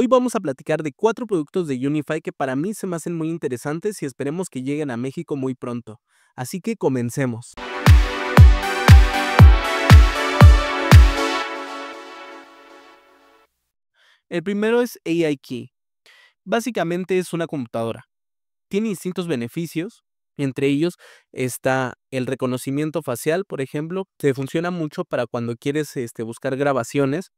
Hoy vamos a platicar de cuatro productos de Unify que para mí se me hacen muy interesantes y esperemos que lleguen a México muy pronto. Así que comencemos. El primero es AI Key. Básicamente es una computadora. Tiene distintos beneficios, entre ellos está el reconocimiento facial, por ejemplo. Se funciona mucho para cuando quieres este, buscar grabaciones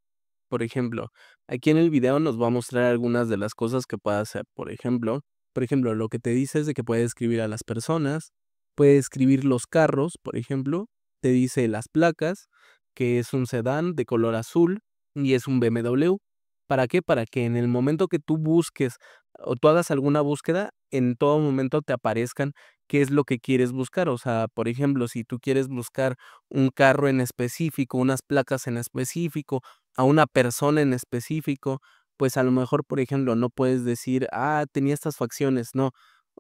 por ejemplo, aquí en el video nos va a mostrar algunas de las cosas que puede hacer. Por ejemplo, por ejemplo, lo que te dice es de que puede escribir a las personas, puede escribir los carros, por ejemplo, te dice las placas, que es un sedán de color azul y es un BMW. ¿Para qué? Para que en el momento que tú busques o tú hagas alguna búsqueda, en todo momento te aparezcan qué es lo que quieres buscar. O sea, por ejemplo, si tú quieres buscar un carro en específico, unas placas en específico, a una persona en específico, pues a lo mejor, por ejemplo, no puedes decir, ah, tenía estas facciones, no,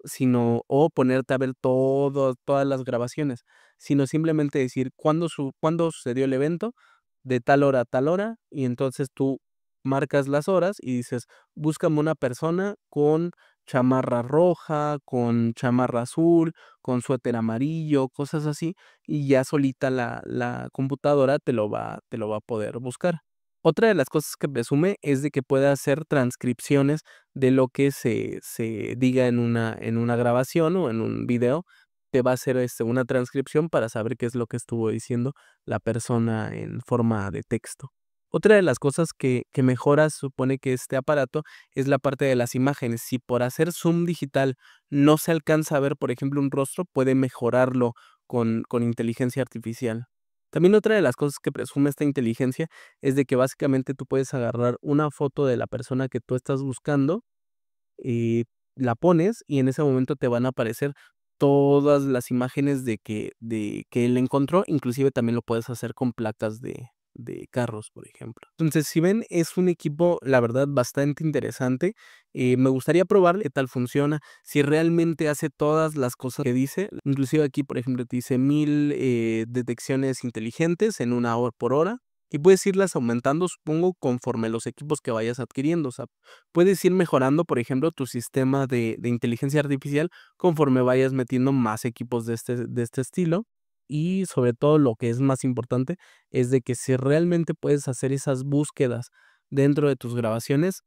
sino, o ponerte a ver todo, todas las grabaciones, sino simplemente decir cuándo, su, cuándo sucedió el evento, de tal hora a tal hora, y entonces tú marcas las horas y dices, búscame una persona con chamarra roja, con chamarra azul, con suéter amarillo, cosas así, y ya solita la, la, computadora te lo, va, te lo va a poder buscar. Otra de las cosas que presume es de que puede hacer transcripciones de lo que se, se diga en una, en una grabación o en un video. Te va a hacer este, una transcripción para saber qué es lo que estuvo diciendo la persona en forma de texto. Otra de las cosas que, mejoras mejora, supone que este aparato, es la parte de las imágenes. Si por hacer zoom digital no se alcanza a ver, por ejemplo, un rostro, puede mejorarlo con, inteligencia artificial. También otra de las cosas que presume esta inteligencia es de que básicamente tú puedes agarrar una foto de la persona que tú estás buscando y eh, la pones y en ese momento te van a aparecer todas las imágenes de que, de que él encontró, inclusive también lo puedes hacer con placas de, de carros, por ejemplo. Entonces, si ven, es un equipo, la verdad, bastante interesante. Eh, me gustaría probar qué tal funciona, si realmente hace todas las cosas que dice. Inclusive aquí, por ejemplo, te dice mil eh, detecciones inteligentes en una hora por hora. Y puedes irlas aumentando, supongo, conforme los equipos que vayas adquiriendo. O sea, puedes ir mejorando, por ejemplo, tu sistema de, de inteligencia artificial conforme vayas metiendo más equipos de este, de este estilo y sobre todo lo que es más importante es de que si realmente puedes hacer esas búsquedas dentro de tus grabaciones,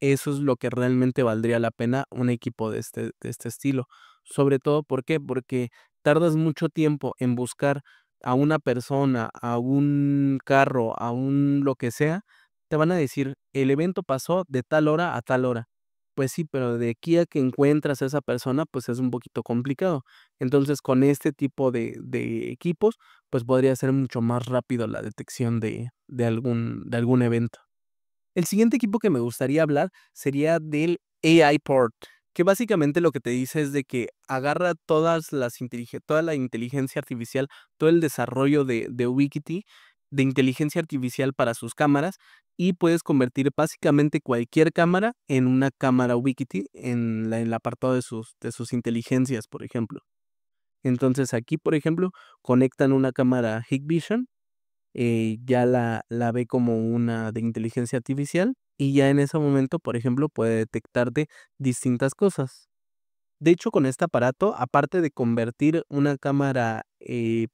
eso es lo que realmente valdría la pena un equipo de este, de este estilo. Sobre todo, ¿por qué? Porque tardas mucho tiempo en buscar a una persona, a un carro, a un lo que sea, te van a decir, el evento pasó de tal hora a tal hora pues sí, pero de aquí a que encuentras a esa persona, pues es un poquito complicado. Entonces, con este tipo de, equipos, pues podría ser mucho más rápido la detección de, algún, de algún evento. El siguiente equipo que me gustaría hablar sería del AI Port, que básicamente lo que te dice es de que agarra todas las toda la inteligencia artificial, todo el desarrollo de, de Wikity de inteligencia artificial para sus cámaras y puedes convertir básicamente cualquier cámara en una cámara Ubiquiti en, el apartado de sus, inteligencias, por ejemplo. Entonces aquí, por ejemplo, conectan una cámara Hikvision, Vision, eh, ya la, la ve como una de inteligencia artificial y ya en ese momento, por ejemplo, puede detectarte distintas cosas. De hecho, con este aparato, aparte de convertir una cámara eh,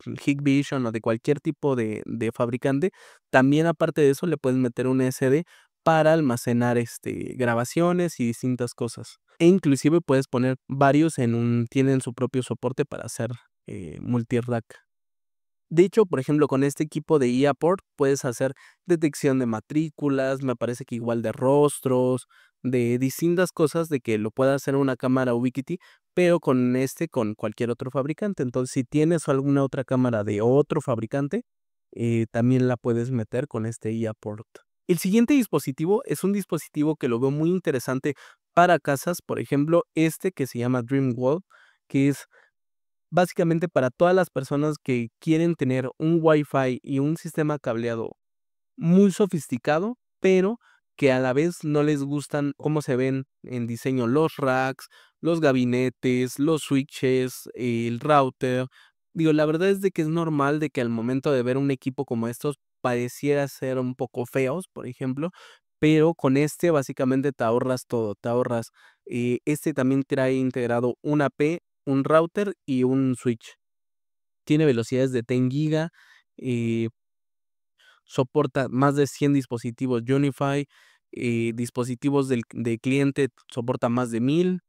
Vision o de cualquier tipo de, fabricante, también aparte de eso le puedes meter un SD para almacenar este, grabaciones y distintas cosas. E inclusive puedes poner varios en un, tienen su propio soporte para hacer eh, multi-rack. De hecho, por ejemplo, con este equipo de iaport e puedes hacer detección de matrículas, me parece que igual de rostros, de distintas cosas de que lo pueda hacer una cámara Ubiquiti, pero con este, con cualquier otro fabricante. Entonces, si tienes alguna otra cámara de otro fabricante, eh, también la puedes meter con este iaport e El siguiente dispositivo es un dispositivo que lo veo muy interesante para casas, por ejemplo, este que se llama DreamWall, que es básicamente para todas las personas que quieren tener un Wi-Fi y un sistema cableado muy sofisticado, pero que a la vez no les gustan cómo se ven en diseño los racks, los gabinetes, los switches, el router. Digo, la verdad es de que es normal de que al momento de ver un equipo como estos pareciera ser un poco feos, por ejemplo, pero con este básicamente te ahorras todo, te ahorras. Eh, este también trae integrado un AP, un router y un switch. Tiene velocidades de 10 giga. Eh, soporta más de 100 dispositivos Unify, eh, dispositivos del, de cliente soporta más de 1000.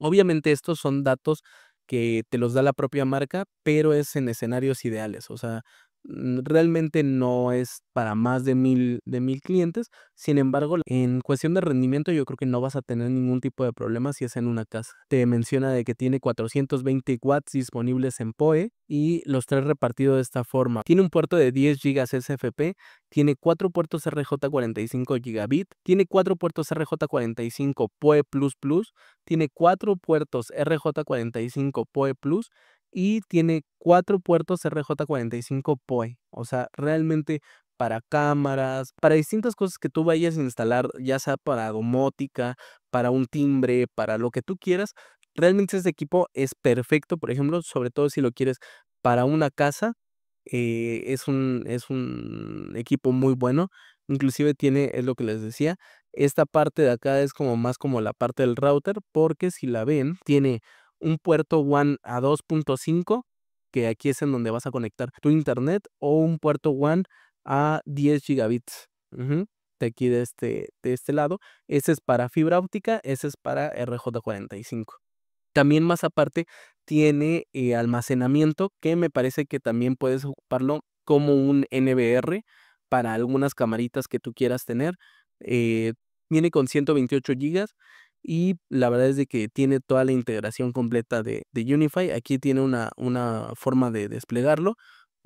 Obviamente estos son datos que te los da la propia marca, pero es en escenarios ideales. O sea, Mm, realmente no es para más de mil, de mil clientes. Sin embargo, en cuestión de rendimiento, yo creo que no vas a tener ningún tipo de problema si es en una casa. Te menciona de que tiene 420 watts disponibles en PoE y los tres repartidos de esta forma. Tiene un puerto de 10 gigas SFP, tiene cuatro puertos RJ45 gigabit, tiene cuatro puertos RJ45 PoE++, tiene cuatro puertos RJ45 PoE+, y tiene cuatro puertos RJ45 POE. O sea, realmente para cámaras, para distintas cosas que tú vayas a instalar, ya sea para domótica, para un timbre, para lo que tú quieras. Realmente este equipo es perfecto, por ejemplo, sobre todo si lo quieres para una casa, eh, es, un, es un equipo muy bueno. Inclusive tiene, es lo que les decía, esta parte de acá es como más como la parte del router, porque si la ven, tiene un puerto WAN a 2.5, que aquí es en donde vas a conectar tu internet, o un puerto WAN a 10 gigabits. De aquí de este, de este lado. Ese es para fibra óptica, ese es para RJ45. También más aparte tiene eh, almacenamiento que me parece que también puedes ocuparlo como un NVR para algunas camaritas que tú quieras tener. Eh, viene con 128 gigas y la verdad es de que tiene toda la integración completa de, de Unify. Aquí tiene una, una forma de desplegarlo.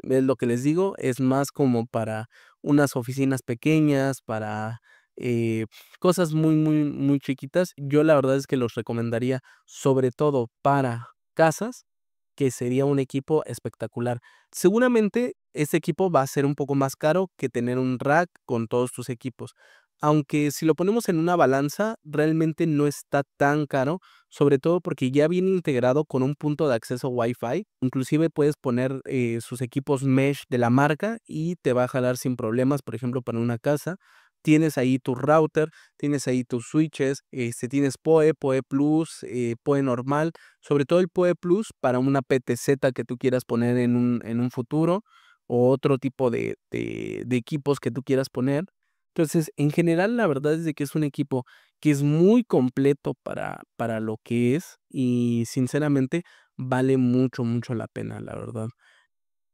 Es lo que les digo, es más como para unas oficinas pequeñas, para eh, cosas muy, muy, muy chiquitas. Yo la verdad es que los recomendaría sobre todo para casas, que sería un equipo espectacular. Seguramente este equipo va a ser un poco más caro que tener un rack con todos tus equipos, aunque si lo ponemos en una balanza, realmente no está tan caro, sobre todo porque ya viene integrado con un punto de acceso Wi-Fi. Inclusive puedes poner eh, sus equipos mesh de la marca y te va a jalar sin problemas, por ejemplo, para una casa. Tienes ahí tu router, tienes ahí tus switches, este, tienes PoE, PoE Plus, eh, PoE normal, sobre todo el PoE Plus para una PTZ que tú quieras poner en un, en un futuro o otro tipo de equipos que tú quieras poner. Entonces, en general, la verdad es que es un equipo que es muy completo para, lo que es y sinceramente vale mucho, mucho la pena, la verdad.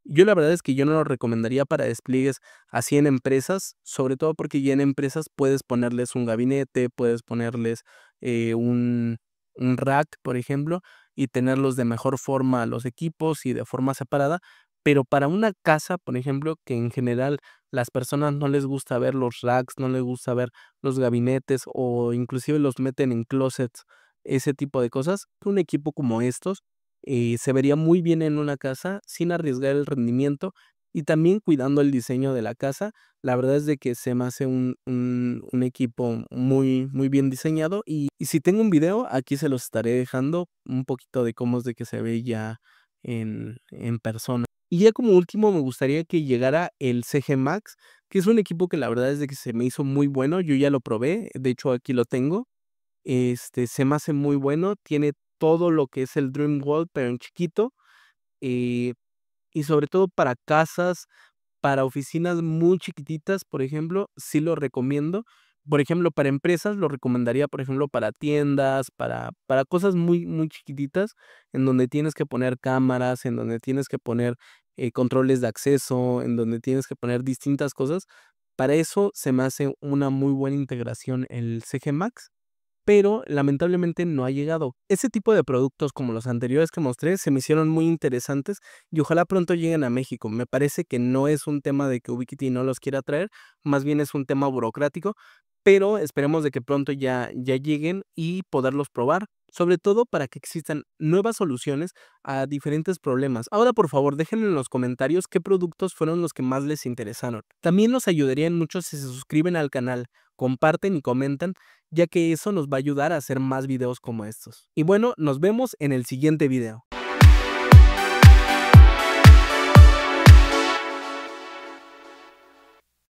Yo la verdad es que yo no lo recomendaría para despliegues así en empresas, sobre todo porque ya en empresas puedes ponerles un gabinete, puedes ponerles eh, un, un rack, por ejemplo, y tenerlos de mejor forma los equipos y de forma separada, pero para una casa, por ejemplo, que en general las personas no les gusta ver los racks, no les gusta ver los gabinetes o inclusive los meten en closets, ese tipo de cosas, un equipo como estos eh, se vería muy bien en una casa sin arriesgar el rendimiento y también cuidando el diseño de la casa. La verdad es de que se me hace un, equipo muy, muy bien diseñado y, si tengo un video aquí se los estaré dejando un poquito de cómo es de que se ve ya en, en persona. Y ya como último, me gustaría que llegara el CG Max, que es un equipo que la verdad es de que se me hizo muy bueno. Yo ya lo probé, de hecho aquí lo tengo. Este, se me hace muy bueno, tiene todo lo que es el Dream World, pero en chiquito. Eh, y sobre todo para casas, para oficinas muy chiquititas, por ejemplo, sí lo recomiendo por ejemplo, para empresas lo recomendaría, por ejemplo, para tiendas, para, para cosas muy, muy chiquititas, en donde tienes que poner cámaras, en donde tienes que poner eh, controles de acceso, en donde tienes que poner distintas cosas. Para eso se me hace una muy buena integración el CG Max, pero lamentablemente no ha llegado. Ese tipo de productos como los anteriores que mostré se me hicieron muy interesantes y ojalá pronto lleguen a México. Me parece que no es un tema de que Ubiquiti no los quiera traer, más bien es un tema burocrático, pero esperemos de que pronto ya, ya lleguen y poderlos probar, sobre todo para que existan nuevas soluciones a diferentes problemas. Ahora, por favor, dejen en los comentarios qué productos fueron los que más les interesaron. También nos ayudarían mucho si se suscriben al canal, comparten y comentan, ya que eso nos va a ayudar a hacer más videos como estos. Y bueno, nos vemos en el siguiente video.